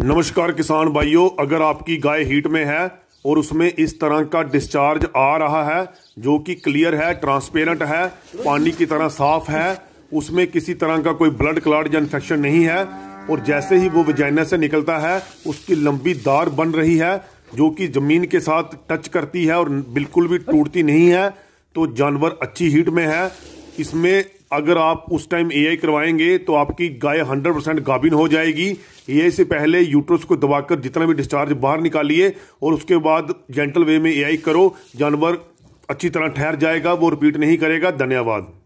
नमस्कार किसान भाइयों अगर आपकी गाय हीट में है और उसमें इस तरह का डिस्चार्ज आ रहा है जो कि क्लियर है ट्रांसपेरेंट है पानी की तरह साफ है उसमें किसी तरह का कोई ब्लड क्लाट या इन्फेक्शन नहीं है और जैसे ही वो वजैना से निकलता है उसकी लंबी दार बन रही है जो कि जमीन के साथ टच करती है और बिल्कुल भी टूटती नहीं है तो जानवर अच्छी हीट में है इसमें अगर आप उस टाइम एआई करवाएंगे तो आपकी गाय 100 परसेंट गाभिन हो जाएगी एआई से पहले यूट्रस को दबाकर जितना भी डिस्चार्ज बाहर निकालिए और उसके बाद जेंटल वे में एआई करो जानवर अच्छी तरह ठहर जाएगा वो रिपीट नहीं करेगा धन्यवाद